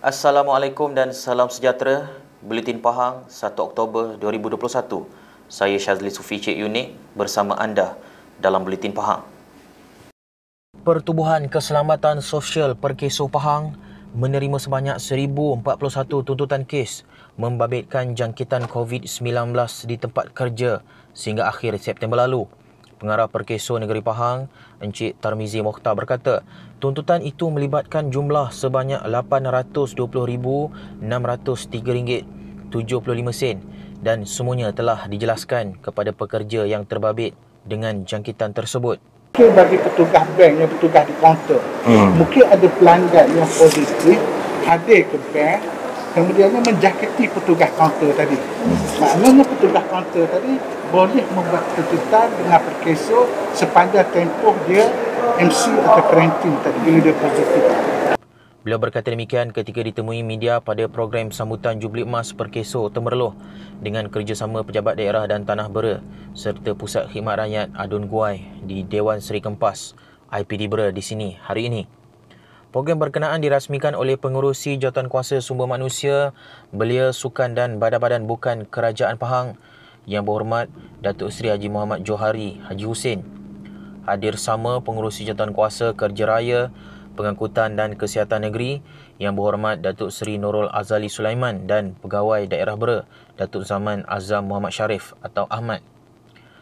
Assalamualaikum dan salam sejahtera. Bulletin Pahang 1 Oktober 2021. Saya Syazli Sufi Cik Yunik bersama anda dalam Bulletin Pahang. Pertubuhan Keselamatan Sosial Perkeso Pahang menerima sebanyak 1041 tuntutan kes membabitkan jangkitan COVID-19 di tempat kerja sehingga akhir September lalu. Pengarah Perkeso Negeri Pahang, Encik Tarmizi Mokhtar berkata, tuntutan itu melibatkan jumlah sebanyak RM820,603.75 dan semuanya telah dijelaskan kepada pekerja yang terbabit dengan jangkitan tersebut. Mungkin bagi petugas bank yang petugas di kaunter, hmm. mungkin ada pelanggan yang positif, hadir ke bank, kemudiannya menjaketi petugas kaunter tadi. Maknanya petugas kaunter tadi boleh membuat tuntutan dengan perkeso sepanjang tempoh dia MC atau parenting tadi bila dia positif. Beliau berkata demikian ketika ditemui media pada program sambutan Jubli Emas Perkeso Temerloh dengan kerjasama pejabat daerah dan tanah bera serta Pusat Khidmat Rakyat Adun Guai di Dewan Seri Kempas IPD Bera di sini hari ini. Program berkenaan dirasmikan oleh pengurusi Jawatan Kuasa Sumber Manusia, Belia Sukan dan Badan-Badan Bukan Kerajaan Pahang yang berhormat Datuk Seri Haji Muhammad Johari Haji Hussein. Hadir sama pengurusi Jawatan Kuasa Kerja Raya, Pengangkutan dan Kesihatan Negeri yang berhormat Datuk Seri Nurul Azali Sulaiman dan Pegawai Daerah Bera Datuk Zaman Azam Muhammad Sharif atau Ahmad.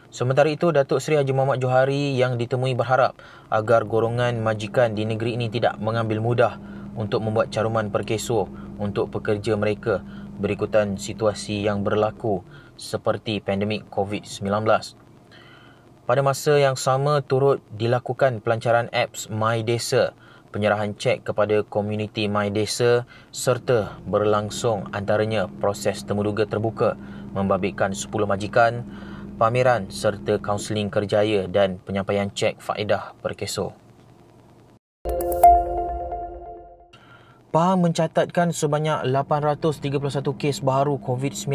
Sementara itu, Datuk Seri Haji Muhammad Johari yang ditemui berharap agar golongan majikan di negeri ini tidak mengambil mudah untuk membuat caruman perkeso untuk pekerja mereka berikutan situasi yang berlaku seperti pandemik COVID-19. Pada masa yang sama turut dilakukan pelancaran apps My Desa, penyerahan cek kepada komuniti My Desa serta berlangsung antaranya proses temuduga terbuka membabitkan 10 majikan pameran serta kaunseling kerjaya dan penyampaian cek faedah perkeso. Pahang mencatatkan sebanyak 831 kes baru COVID-19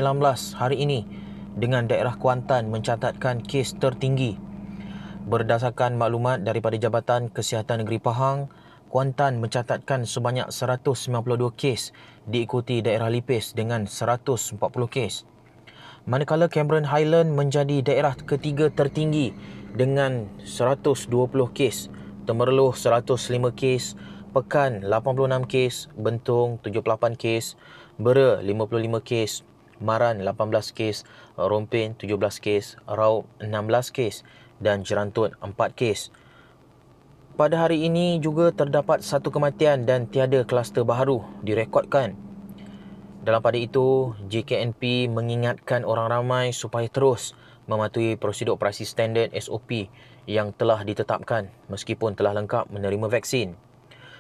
hari ini dengan daerah Kuantan mencatatkan kes tertinggi. Berdasarkan maklumat daripada Jabatan Kesihatan Negeri Pahang, Kuantan mencatatkan sebanyak 192 kes diikuti daerah Lipis dengan 140 kes manakala Cameron Highland menjadi daerah ketiga tertinggi dengan 120 kes, Temerloh 105 kes, Pekan 86 kes, Bentong 78 kes, Bera 55 kes, Maran 18 kes, Rompin 17 kes, Raub 16 kes dan Jerantut 4 kes. Pada hari ini juga terdapat satu kematian dan tiada kluster baru direkodkan. Dalam pada itu, JKNP mengingatkan orang ramai supaya terus mematuhi prosedur operasi standard SOP yang telah ditetapkan meskipun telah lengkap menerima vaksin.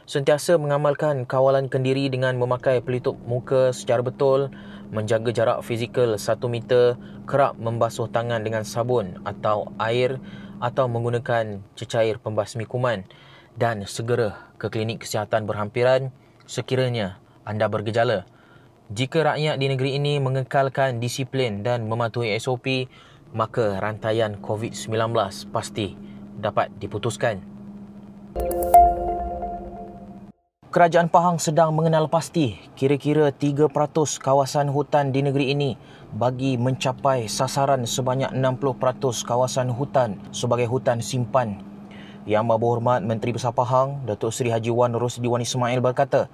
Sentiasa mengamalkan kawalan kendiri dengan memakai pelitup muka secara betul, menjaga jarak fizikal 1 meter, kerap membasuh tangan dengan sabun atau air atau menggunakan cecair pembasmi kuman dan segera ke klinik kesihatan berhampiran sekiranya anda bergejala. Jika rakyat di negeri ini mengekalkan disiplin dan mematuhi SOP, maka rantaian COVID-19 pasti dapat diputuskan. Kerajaan Pahang sedang mengenal pasti kira-kira 3% kawasan hutan di negeri ini bagi mencapai sasaran sebanyak 60% kawasan hutan sebagai hutan simpan. Yang hormat Menteri Besar Pahang, Datuk Seri Haji Wan Rosdi Wan Ismail berkata,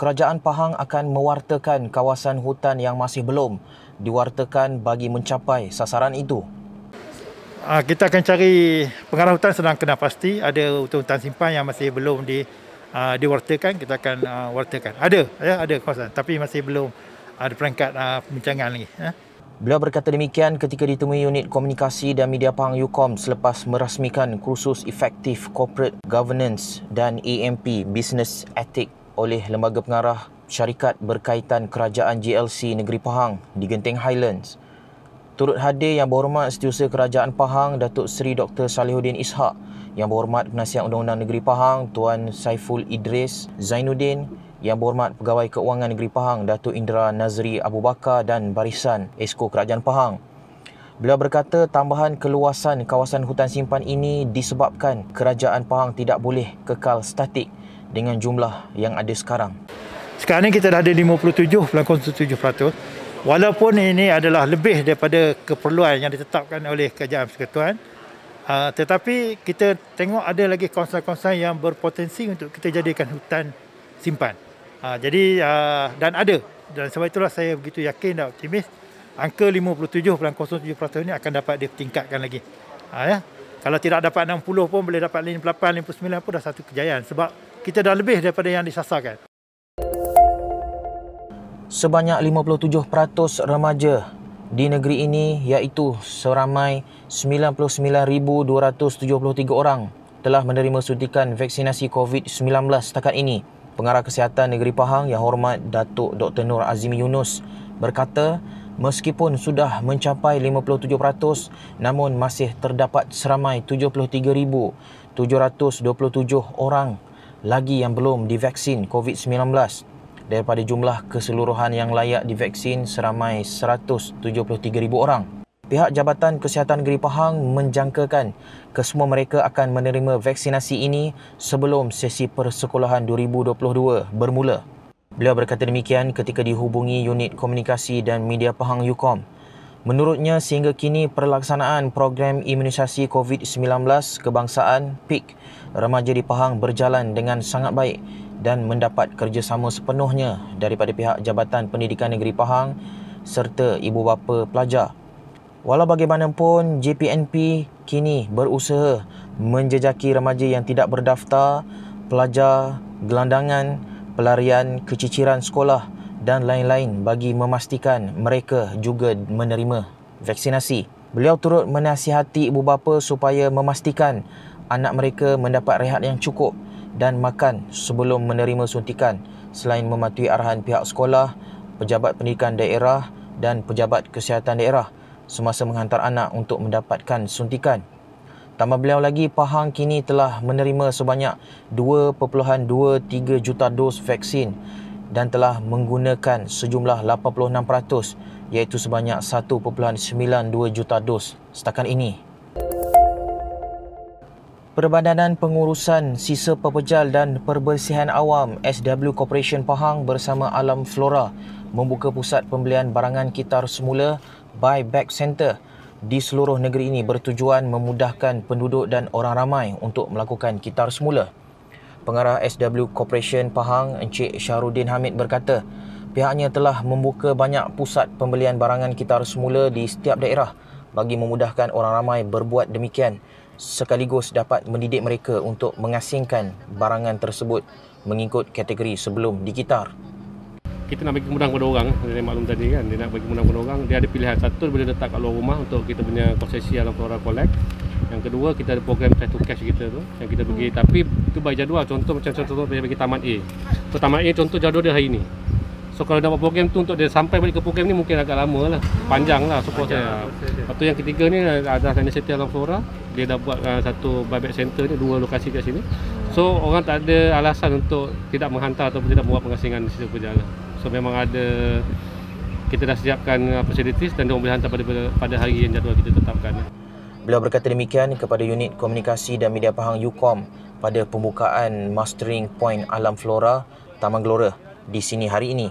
kerajaan Pahang akan mewartakan kawasan hutan yang masih belum diwartakan bagi mencapai sasaran itu. Ah, kita akan cari pengarah hutan sedang kena pasti ada hutan-hutan simpan yang masih belum di uh, diwartakan kita akan uh, wartakan. Ada ya ada kawasan tapi masih belum ada peringkat uh, pembincangan lagi ya. Beliau berkata demikian ketika ditemui unit komunikasi dan media Pahang UKOM selepas merasmikan kursus efektif corporate governance dan AMP business ethic oleh lembaga pengarah syarikat berkaitan kerajaan GLC Negeri Pahang di Genting Highlands. Turut hadir yang berhormat Setiausaha Kerajaan Pahang, Datuk Seri Dr. Salihuddin Ishak, yang berhormat Penasihat Undang-Undang Negeri Pahang, Tuan Saiful Idris Zainuddin, yang berhormat Pegawai Keuangan Negeri Pahang, Datuk Indra Nazri Abu Bakar dan Barisan Esko Kerajaan Pahang. Beliau berkata tambahan keluasan kawasan hutan simpan ini disebabkan kerajaan Pahang tidak boleh kekal statik dengan jumlah yang ada sekarang. Sekarang ini kita dah ada 57.7%. Walaupun ini adalah lebih daripada keperluan yang ditetapkan oleh Kerajaan Persekutuan, ah, tetapi kita tengok ada lagi konsen-konsen yang berpotensi untuk kita jadikan hutan simpan. Ah, jadi ah, dan ada dan sebab itulah saya begitu yakin dan optimis angka 57.07% ini akan dapat ditingkatkan lagi. ya. Kalau tidak dapat 60 pun boleh dapat 58, 59 pun dah satu kejayaan sebab kita dah lebih daripada yang disasarkan. Sebanyak 57% remaja di negeri ini iaitu seramai 99,273 orang telah menerima suntikan vaksinasi COVID-19 setakat ini. Pengarah Kesihatan Negeri Pahang yang hormat Datuk Dr. Nur Azimi Yunus berkata meskipun sudah mencapai 57% namun masih terdapat seramai 73,727 orang lagi yang belum divaksin COVID-19 daripada jumlah keseluruhan yang layak divaksin seramai 173,000 orang. Pihak Jabatan Kesihatan Negeri Pahang menjangkakan kesemua mereka akan menerima vaksinasi ini sebelum sesi persekolahan 2022 bermula. Beliau berkata demikian ketika dihubungi unit komunikasi dan media Pahang UKOM Menurutnya sehingga kini perlaksanaan program imunisasi COVID-19 kebangsaan PIK remaja di Pahang berjalan dengan sangat baik dan mendapat kerjasama sepenuhnya daripada pihak Jabatan Pendidikan Negeri Pahang serta ibu bapa pelajar. Walau bagaimanapun, JPNP kini berusaha menjejaki remaja yang tidak berdaftar, pelajar, gelandangan, pelarian, keciciran sekolah, dan lain-lain bagi memastikan mereka juga menerima vaksinasi. Beliau turut menasihati ibu bapa supaya memastikan anak mereka mendapat rehat yang cukup dan makan sebelum menerima suntikan selain mematuhi arahan pihak sekolah, pejabat pendidikan daerah dan pejabat kesihatan daerah semasa menghantar anak untuk mendapatkan suntikan. Tambah beliau lagi, Pahang kini telah menerima sebanyak 2.23 juta dos vaksin dan telah menggunakan sejumlah 86% iaitu sebanyak 1.92 juta dos setakat ini. Perbadanan Pengurusan Sisa Pepejal dan Perbersihan Awam SW Corporation Pahang bersama Alam Flora membuka pusat pembelian barangan kitar semula Buy Back Center di seluruh negeri ini bertujuan memudahkan penduduk dan orang ramai untuk melakukan kitar semula. Pengarah SW Corporation Pahang Encik Syarudin Hamid berkata, pihaknya telah membuka banyak pusat pembelian barangan kitar semula di setiap daerah bagi memudahkan orang ramai berbuat demikian sekaligus dapat mendidik mereka untuk mengasingkan barangan tersebut mengikut kategori sebelum dikitar. Kita nak bagi kemudahan kepada orang, dia maklum tadi kan, dia nak bagi kemudahan kepada orang, dia ada pilihan satu, boleh letak kat luar rumah untuk kita punya prosesi atau orang collect. Yang kedua kita ada program try to cash kita tu Yang kita pergi hmm. Tapi tu baik jadual Contoh macam contoh tu Bagi taman A So taman A contoh jadual dia hari ni So kalau dapat program tu Untuk dia sampai balik ke program ni Mungkin agak lama lah hmm. Panjang lah support Panjang saya Lepas tu yang ketiga ni Ada Nanya Setia Alam Flora Dia dah buat uh, satu buyback center ni Dua lokasi kat sini hmm. So orang tak ada alasan untuk Tidak menghantar atau tidak buat pengasingan Di situ lah So memang ada kita dah siapkan uh, facilities dan dia boleh hantar pada pada hari yang jadual kita tetapkan. Beliau berkata demikian kepada unit komunikasi dan media pahang UKOM pada pembukaan mastering point alam flora Taman Gelora di sini hari ini.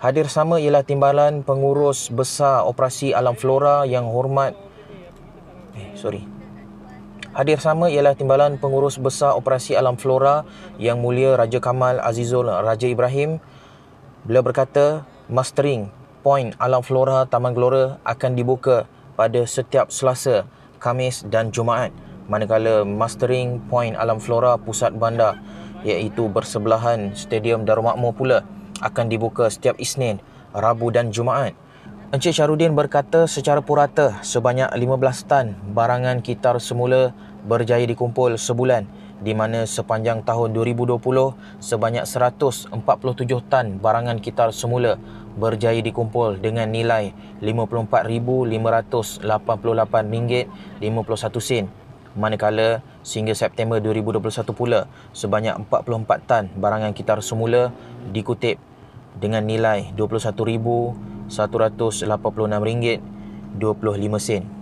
Hadir sama ialah timbalan pengurus besar operasi alam flora yang hormat eh sorry. Hadir sama ialah timbalan pengurus besar operasi alam flora yang mulia Raja Kamal Azizul Raja Ibrahim. Beliau berkata mastering point alam flora Taman Gelora akan dibuka pada setiap Selasa, Khamis dan Jumaat manakala mastering point alam flora pusat bandar iaitu bersebelahan Stadium Darumakmur pula akan dibuka setiap Isnin, Rabu dan Jumaat. Encik Syarudin berkata secara purata sebanyak 15 tan barangan kitar semula berjaya dikumpul sebulan di mana sepanjang tahun 2020 sebanyak 147 tan barangan kitar semula berjaya dikumpul dengan nilai RM54,588.51 manakala sehingga September 2021 pula sebanyak 44 tan barangan kitar semula dikutip dengan nilai RM21,186.25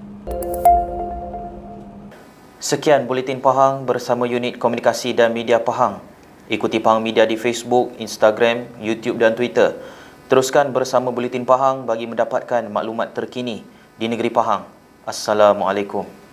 Sekian Buletin Pahang bersama Unit Komunikasi dan Media Pahang. Ikuti Pahang Media di Facebook, Instagram, YouTube dan Twitter. Teruskan bersama Buletin Pahang bagi mendapatkan maklumat terkini di negeri Pahang. Assalamualaikum.